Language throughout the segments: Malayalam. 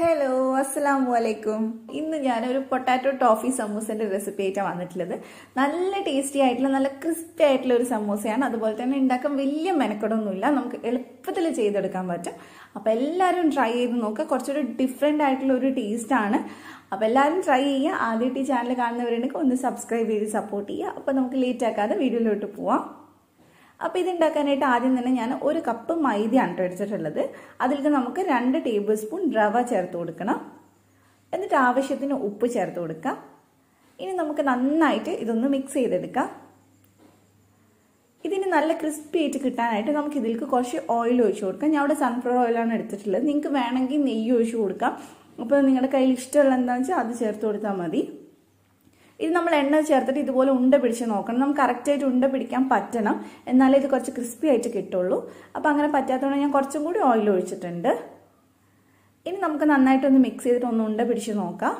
ഹലോ അസ്സാം വലൈക്കും ഇന്ന് ഞാനൊരു പൊട്ടാറ്റോ ടോഫി സമൂസേൻ്റെ റെസിപ്പി ആയിട്ടാണ് വന്നിട്ടുള്ളത് നല്ല ടേസ്റ്റി ആയിട്ടുള്ള നല്ല ക്രിസ്പി ആയിട്ടുള്ള ഒരു സമൂസയാണ് അതുപോലെ തന്നെ ഉണ്ടാക്കാൻ വലിയ മെനക്കെടൊന്നുമില്ല നമുക്ക് എളുപ്പത്തിൽ ചെയ്തെടുക്കാൻ പറ്റും അപ്പോൾ എല്ലാവരും ട്രൈ ചെയ്ത് നോക്കുക കുറച്ചൊരു ഡിഫറെൻ്റ് ആയിട്ടുള്ള ഒരു ടേസ്റ്റാണ് അപ്പോൾ എല്ലാവരും ട്രൈ ചെയ്യുക ആദ്യമായിട്ട് ഈ ചാനൽ കാണുന്നവരുണ്ടെങ്കിൽ ഒന്ന് സബ്സ്ക്രൈബ് ചെയ്ത് സപ്പോർട്ട് ചെയ്യുക അപ്പോൾ നമുക്ക് ലേറ്റ് ആക്കാതെ വീഡിയോയിലോട്ട് പോവാം അപ്പോൾ ഇതുണ്ടാക്കാനായിട്ട് ആദ്യം തന്നെ ഞാൻ ഒരു കപ്പ് മൈദയാണ് എടുത്തിട്ടുള്ളത് അതിലേക്ക് നമുക്ക് രണ്ട് ടേബിൾ സ്പൂൺ റവ ചേർത്ത് കൊടുക്കണം എന്നിട്ട് ആവശ്യത്തിന് ഉപ്പ് ചേർത്ത് കൊടുക്കാം ഇനി നമുക്ക് നന്നായിട്ട് ഇതൊന്ന് മിക്സ് ചെയ്തെടുക്കാം ഇതിന് നല്ല ക്രിസ്പി ആയിട്ട് കിട്ടാനായിട്ട് നമുക്ക് ഇതിലേക്ക് കുറച്ച് ഓയിൽ ഒഴിച്ചു കൊടുക്കാം ഞാൻ അവിടെ സൺഫ്ലവർ ഓയിലാണ് എടുത്തിട്ടുള്ളത് നിങ്ങൾക്ക് വേണമെങ്കിൽ നെയ്യ് ഒഴിച്ചു കൊടുക്കാം അപ്പോൾ നിങ്ങളുടെ കയ്യിൽ ഇഷ്ടമുള്ള എന്താണെന്ന് വെച്ചാൽ അത് ചേർത്ത് കൊടുത്താൽ മതി ഇത് നമ്മൾ എണ്ണ ചേർത്തിട്ട് ഇതുപോലെ ഉണ്ട പിടിച്ച് നോക്കണം നമുക്ക് കറക്റ്റായിട്ട് ഉണ്ട പിടിക്കാൻ പറ്റണം എന്നാലേ ഇത് കുറച്ച് ക്രിസ്പി ആയിട്ട് കിട്ടുള്ളൂ അപ്പോൾ അങ്ങനെ പറ്റാത്തതുകൊണ്ട് ഞാൻ കുറച്ചും കൂടി ഓയിൽ ഒഴിച്ചിട്ടുണ്ട് ഇനി നമുക്ക് നന്നായിട്ടൊന്ന് മിക്സ് ചെയ്തിട്ട് ഒന്ന് ഉണ്ട പിടിച്ച് നോക്കാം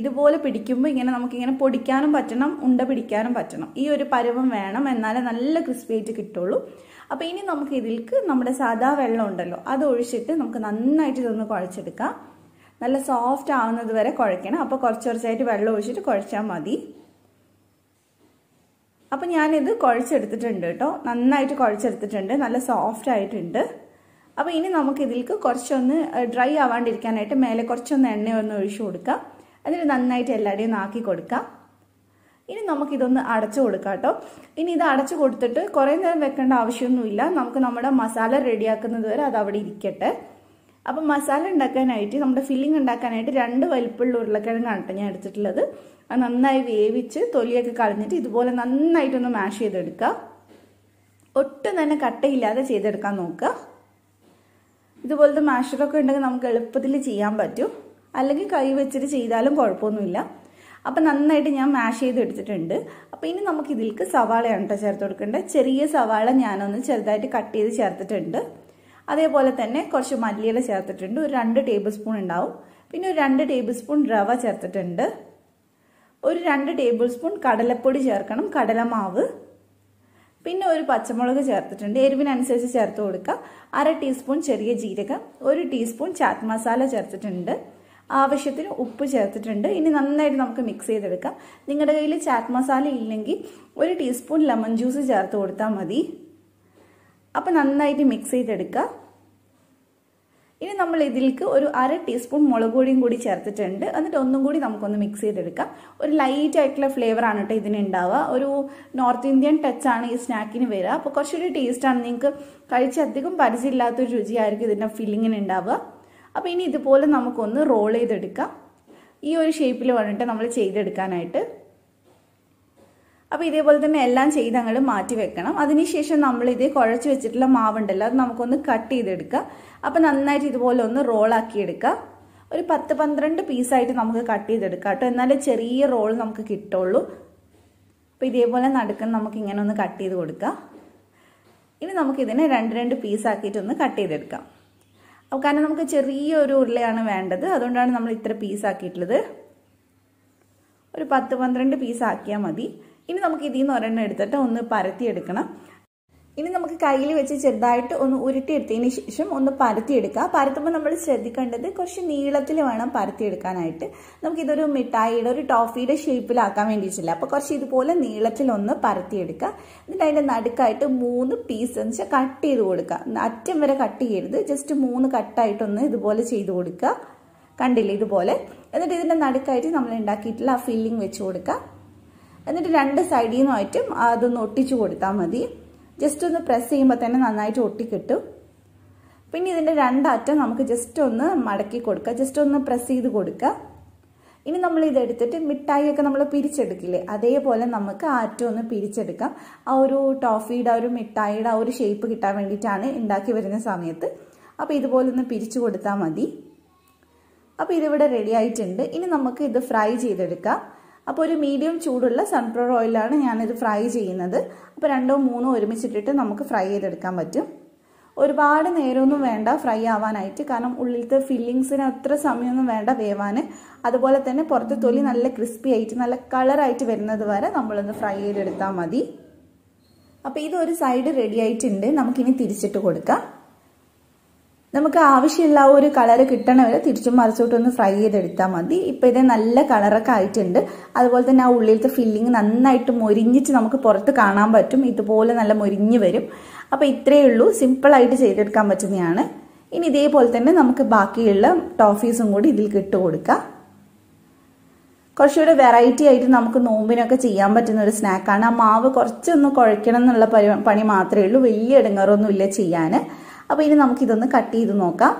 ഇതുപോലെ പിടിക്കുമ്പോൾ ഇങ്ങനെ നമുക്കിങ്ങനെ പൊടിക്കാനും പറ്റണം ഉണ്ട പിടിക്കാനും പറ്റണം ഈ ഒരു പരുവം വേണം എന്നാലേ നല്ല ക്രിസ്പി ആയിട്ട് കിട്ടുള്ളൂ അപ്പോൾ ഇനി നമുക്ക് ഇതിൽക്ക് നമ്മുടെ സാധാ വെള്ളം ഉണ്ടല്ലോ അത് ഒഴിച്ചിട്ട് നമുക്ക് നന്നായിട്ട് ഇതൊന്ന് കുഴച്ചെടുക്കാം നല്ല സോഫ്റ്റ് ആവുന്നത് വരെ കുഴയ്ക്കണം അപ്പോൾ കുറച്ച് കുറച്ചായിട്ട് വെള്ളം ഒഴിച്ചിട്ട് കുഴച്ചാൽ മതി അപ്പം ഞാനിത് കുഴച്ചെടുത്തിട്ടുണ്ട് കേട്ടോ നന്നായിട്ട് കുഴച്ചെടുത്തിട്ടുണ്ട് നല്ല സോഫ്റ്റ് ആയിട്ടുണ്ട് അപ്പോൾ ഇനി നമുക്ക് ഇതിൽക്ക് കുറച്ചൊന്ന് ഡ്രൈ ആവാണ്ടിരിക്കാനായിട്ട് മേലെ കുറച്ചൊന്ന് എണ്ണയൊന്ന് ഒഴിച്ചു കൊടുക്കാം എന്നിട്ട് നന്നായിട്ട് എല്ലാവരുടെയും ആക്കി കൊടുക്കാം ഇനി നമുക്കിതൊന്ന് അടച്ചു കൊടുക്കാം കേട്ടോ ഇനി ഇത് അടച്ചു കൊടുത്തിട്ട് കുറേ നേരം വെക്കേണ്ട ആവശ്യമൊന്നുമില്ല നമുക്ക് നമ്മുടെ മസാല റെഡിയാക്കുന്നത് വരെ അത് അവിടെ ഇരിക്കട്ടെ അപ്പം മസാല ഉണ്ടാക്കാനായിട്ട് നമ്മുടെ ഫില്ലിംഗ് ഉണ്ടാക്കാനായിട്ട് രണ്ട് വലിപ്പമുള്ള ഉരുളക്കിഴങ്ങാണ് കേട്ടോ ഞാൻ എടുത്തിട്ടുള്ളത് അത് നന്നായി വേവിച്ച് തൊലിയൊക്കെ കളഞ്ഞിട്ട് ഇതുപോലെ നന്നായിട്ടൊന്ന് മാഷ് ചെയ്തെടുക്കുക ഒട്ടും തന്നെ കട്ടയില്ലാതെ ചെയ്തെടുക്കാൻ നോക്കുക ഇതുപോലത്തെ മാഷറൊക്കെ ഉണ്ടെങ്കിൽ നമുക്ക് എളുപ്പത്തിൽ ചെയ്യാൻ പറ്റും അല്ലെങ്കിൽ കൈ വെച്ചിട്ട് ചെയ്താലും കുഴപ്പമൊന്നുമില്ല അപ്പം നന്നായിട്ട് ഞാൻ മാഷ് ചെയ്തെടുത്തിട്ടുണ്ട് അപ്പം ഇനി നമുക്ക് ഇതിലേക്ക് സവാളയാണ് കേട്ടോ ചേർത്ത് കൊടുക്കേണ്ടത് ചെറിയ സവാള ഞാനൊന്ന് ചെറുതായിട്ട് കട്ട് ചെയ്ത് ചേർത്തിട്ടുണ്ട് അതേപോലെ തന്നെ കുറച്ച് മല്ലിയില ചേർത്തിട്ടുണ്ട് ഒരു രണ്ട് ടേബിൾ സ്പൂൺ ഉണ്ടാവും പിന്നെ ഒരു രണ്ട് ടേബിൾ സ്പൂൺ റവ ചേർത്തിട്ടുണ്ട് ഒരു രണ്ട് ടേബിൾ സ്പൂൺ കടലപ്പൊടി ചേർക്കണം കടലമാവ് പിന്നെ ഒരു പച്ചമുളക് ചേർത്തിട്ടുണ്ട് എരിവിനനുസരിച്ച് ചേർത്ത് കൊടുക്കുക അര ടീസ്പൂൺ ചെറിയ ജീരകം ഒരു ടീസ്പൂൺ ചാറ്റ് മസാല ചേർത്തിട്ടുണ്ട് ആവശ്യത്തിന് ഉപ്പ് ചേർത്തിട്ടുണ്ട് ഇനി നന്നായിട്ട് നമുക്ക് മിക്സ് ചെയ്തെടുക്കാം നിങ്ങളുടെ കയ്യിൽ ചാറ്റ് മസാല ഇല്ലെങ്കിൽ ഒരു ടീസ്പൂൺ ലെമൺ ജ്യൂസ് ചേർത്ത് കൊടുത്താൽ മതി അപ്പം നന്നായിട്ട് മിക്സ് ചെയ്തെടുക്കുക ഇനി നമ്മൾ ഇതിലേക്ക് ഒരു അര ടീസ്പൂൺ മുളക് പൊടിയും കൂടി ചേർത്തിട്ടുണ്ട് എന്നിട്ട് ഒന്നും കൂടി നമുക്കൊന്ന് മിക്സ് ചെയ്തെടുക്കാം ഒരു ലൈറ്റ് ആയിട്ടുള്ള ഫ്ലേവറാണ് കേട്ടോ ഇതിന് ഉണ്ടാവുക ഒരു നോർത്ത് ഇന്ത്യൻ ടച്ചാണ് ഈ സ്നാക്കിന് വരിക അപ്പോൾ കുറച്ചൊരു ടേസ്റ്റാണ് നിങ്ങൾക്ക് കഴിച്ചധികം പരിചയമില്ലാത്തൊരു രുചിയായിരിക്കും ഇതിൻ്റെ ഫില്ലിങ്ങിന് ഉണ്ടാവുക അപ്പോൾ ഇനി ഇതുപോലെ നമുക്കൊന്ന് റോൾ ചെയ്തെടുക്കാം ഈ ഒരു ഷേപ്പിൽ വന്നിട്ട് നമ്മൾ ചെയ്തെടുക്കാനായിട്ട് അപ്പോൾ ഇതേപോലെ തന്നെ എല്ലാം ചെയ്ത് അങ്ങോട്ട് മാറ്റി വെക്കണം അതിനുശേഷം ഇത് കുഴച്ച് വെച്ചിട്ടുള്ള മാവുണ്ടല്ലോ അത് നമുക്കൊന്ന് കട്ട് ചെയ്തെടുക്കാം അപ്പോൾ നന്നായിട്ട് ഇതുപോലെ ഒന്ന് റോളാക്കി എടുക്കാം ഒരു പത്ത് പന്ത്രണ്ട് പീസായിട്ട് നമുക്ക് കട്ട് ചെയ്തെടുക്കാം കേട്ടോ എന്നാലേ ചെറിയ റോൾ നമുക്ക് കിട്ടുള്ളൂ അപ്പോൾ ഇതേപോലെ നടുക്കുന്ന നമുക്ക് ഇങ്ങനെ ഒന്ന് കട്ട് ചെയ്ത് കൊടുക്കാം ഇനി നമുക്കിതിനെ രണ്ട് രണ്ട് പീസാക്കിയിട്ടൊന്ന് കട്ട് ചെയ്തെടുക്കാം അപ്പോൾ കാരണം നമുക്ക് ചെറിയൊരു ഉരുളയാണ് വേണ്ടത് അതുകൊണ്ടാണ് നമ്മൾ ഇത്ര പീസാക്കിയിട്ടുള്ളത് ഒരു പത്ത് പന്ത്രണ്ട് പീസാക്കിയാൽ മതി ഇനി നമുക്ക് ഇതിൽ നിന്ന് ഒരെണ്ണം എടുത്തിട്ട് ഒന്ന് പരത്തിയെടുക്കണം ഇനി നമുക്ക് കയ്യിൽ വെച്ച് ചെറുതായിട്ട് ഒന്ന് ഉരുട്ടിയെടുത്തതിന് ശേഷം ഒന്ന് പരത്തിയെടുക്കുക പരത്തുമ്പോൾ നമ്മൾ ശ്രദ്ധിക്കേണ്ടത് കുറച്ച് നീളത്തിൽ വേണം പരത്തിയെടുക്കാനായിട്ട് നമുക്കിതൊരു മിഠായിയുടെ ഒരു ടോഫിയുടെ ഷേപ്പിലാക്കാൻ വേണ്ടിയിട്ടില്ല അപ്പോൾ കുറച്ച് ഇതുപോലെ നീളത്തിലൊന്ന് പരത്തിയെടുക്കുക എന്നിട്ട് അതിൻ്റെ നടുക്കായിട്ട് മൂന്ന് പീസ് എന്ന് വെച്ചാൽ കട്ട് ചെയ്ത് കൊടുക്കുക അറ്റം വരെ കട്ട് ചെയ്യരുത് ജസ്റ്റ് മൂന്ന് കട്ടായിട്ടൊന്ന് ഇതുപോലെ ചെയ്ത് കൊടുക്കുക കണ്ടില്ലേ ഇതുപോലെ എന്നിട്ട് ഇതിൻ്റെ നടുക്കായിട്ട് നമ്മൾ ഉണ്ടാക്കിയിട്ടുള്ള ആ ഫില്ലിംഗ് വെച്ച് കൊടുക്കുക എന്നിട്ട് രണ്ട് സൈഡിൽ നിന്നായിട്ടും അതൊന്ന് ഒട്ടിച്ചു കൊടുത്താൽ മതി ജസ്റ്റ് ഒന്ന് പ്രസ് ചെയ്യുമ്പോൾ തന്നെ നന്നായിട്ട് ഒട്ടിക്കിട്ടും പിന്നെ ഇതിൻ്റെ രണ്ടറ്റം നമുക്ക് ജസ്റ്റ് ഒന്ന് മടക്കി കൊടുക്കുക ജസ്റ്റ് ഒന്ന് പ്രസ് ചെയ്ത് കൊടുക്കുക ഇനി നമ്മൾ ഇതെടുത്തിട്ട് മിഠായിയൊക്കെ നമ്മൾ പിരിച്ചെടുക്കില്ലേ അതേപോലെ നമുക്ക് ആറ്റം ഒന്ന് പിരിച്ചെടുക്കാം ആ ഒരു ടോഫിയുടെ ആ ഒരു മിഠായിയുടെ ആ ഒരു ഷേപ്പ് കിട്ടാൻ വേണ്ടിയിട്ടാണ് ഉണ്ടാക്കി വരുന്ന സമയത്ത് അപ്പോൾ ഇതുപോലെ ഒന്ന് പിരിച്ചു കൊടുത്താൽ മതി അപ്പോൾ ഇതിവിടെ റെഡി ആയിട്ടുണ്ട് ഇനി നമുക്ക് ഇത് ഫ്രൈ ചെയ്തെടുക്കാം അപ്പോൾ ഒരു മീഡിയം ചൂടുള്ള സൺഫ്ലവർ ഓയിലാണ് ഞാനിത് ഫ്രൈ ചെയ്യുന്നത് അപ്പോൾ രണ്ടോ മൂന്നോ ഒരുമിച്ചിട്ടിട്ട് നമുക്ക് ഫ്രൈ ചെയ്തെടുക്കാൻ പറ്റും ഒരുപാട് നേരമൊന്നും വേണ്ട ഫ്രൈ ആവാനായിട്ട് കാരണം ഉള്ളിലത്തെ ഫില്ലിങ്സിന് അത്ര സമയമൊന്നും വേണ്ട വേവാൻ അതുപോലെ തന്നെ പുറത്ത് തൊലി നല്ല ക്രിസ്പി ആയിട്ട് നല്ല കളറായിട്ട് വരുന്നത് വരെ നമ്മളൊന്ന് ഫ്രൈ ചെയ്തെടുത്താൽ മതി അപ്പോൾ ഇതൊരു സൈഡ് റെഡി ആയിട്ടുണ്ട് നമുക്കിനി തിരിച്ചിട്ട് കൊടുക്കാം നമുക്ക് ആവശ്യമുള്ള ഒരു കളർ കിട്ടണവരെ വരെ തിരിച്ചും മറിച്ചോട്ടൊന്ന് ഫ്രൈ ചെയ്തെടുത്താൽ മതി ഇപ്പം ഇത് നല്ല കളറൊക്കെ ആയിട്ടുണ്ട് അതുപോലെ തന്നെ ആ ഉള്ളിലത്തെ ഫില്ലിങ് നന്നായിട്ട് മൊരിഞ്ഞിട്ട് നമുക്ക് പുറത്ത് കാണാൻ പറ്റും ഇതുപോലെ നല്ല മൊരിഞ്ഞ് വരും അപ്പോൾ ഇത്രയേ ഉള്ളൂ സിമ്പിളായിട്ട് ചെയ്തെടുക്കാൻ പറ്റുന്നതാണ് ഇനി ഇതേപോലെ തന്നെ നമുക്ക് ബാക്കിയുള്ള ടോഫീസും കൂടി ഇതിൽ ഇട്ട് കൊടുക്കാം കുറച്ചുകൂടെ വെറൈറ്റി ആയിട്ട് നമുക്ക് നോമ്പിനൊക്കെ ചെയ്യാൻ പറ്റുന്ന ഒരു സ്നാക്കാണ് ആ മാവ് കുറച്ചൊന്ന് കുഴക്കണം എന്നുള്ള പണി മാത്രമേ ഉള്ളൂ വലിയ ഇടങ്ങറൊന്നുമില്ല ചെയ്യാൻ അപ്പോൾ ഇനി നമുക്കിതൊന്ന് കട്ട് ചെയ്ത് നോക്കാം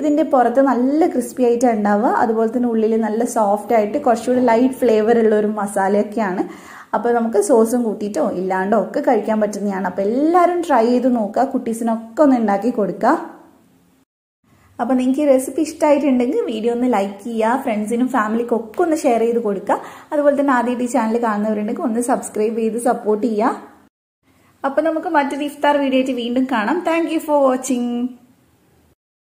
ഇതിൻ്റെ പുറത്ത് നല്ല ക്രിസ്പി ആയിട്ടാണ് ഉണ്ടാവുക അതുപോലെ തന്നെ ഉള്ളിൽ നല്ല സോഫ്റ്റ് ആയിട്ട് കുറച്ചുകൂടി ലൈറ്റ് ഫ്ലേവർ ഉള്ള ഒരു മസാലയൊക്കെയാണ് അപ്പോൾ നമുക്ക് സോസും കൂട്ടിയിട്ടോ ഇല്ലാണ്ടോ ഒക്കെ കഴിക്കാൻ പറ്റുന്നതാണ് അപ്പോൾ എല്ലാവരും ട്രൈ ചെയ്ത് നോക്കുക കുട്ടീസിനൊക്കെ ഒന്ന് ഉണ്ടാക്കി കൊടുക്കുക അപ്പോൾ നിങ്ങൾക്ക് ഈ റെസിപ്പി ഇഷ്ടമായിട്ടുണ്ടെങ്കിൽ വീഡിയോ ഒന്ന് ലൈക്ക് ചെയ്യുക ഫ്രണ്ട്സിനും ഫാമിലിക്കും ഒക്കെ ഒന്ന് ഷെയർ ചെയ്ത് കൊടുക്കുക അതുപോലെ തന്നെ ആദ്യമായിട്ട് ഈ ചാനൽ കാണുന്നവരുണ്ടെങ്കിൽ ഒന്ന് സബ്സ്ക്രൈബ് ചെയ്ത് സപ്പോർട്ട് ചെയ്യുക അപ്പോൾ നമുക്ക് മറ്റൊരു ഇഫ്താർ വീഡിയോ ആയിട്ട് വീണ്ടും കാണാം താങ്ക് ഫോർ വാച്ചിങ്